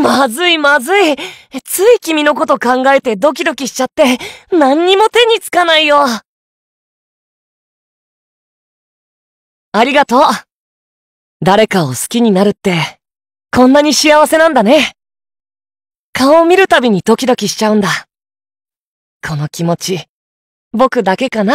まずいまずい。つい君のこと考えてドキドキしちゃって、何にも手につかないよ。ありがとう。誰かを好きになるって、こんなに幸せなんだね。顔を見るたびにドキドキしちゃうんだ。この気持ち、僕だけかな。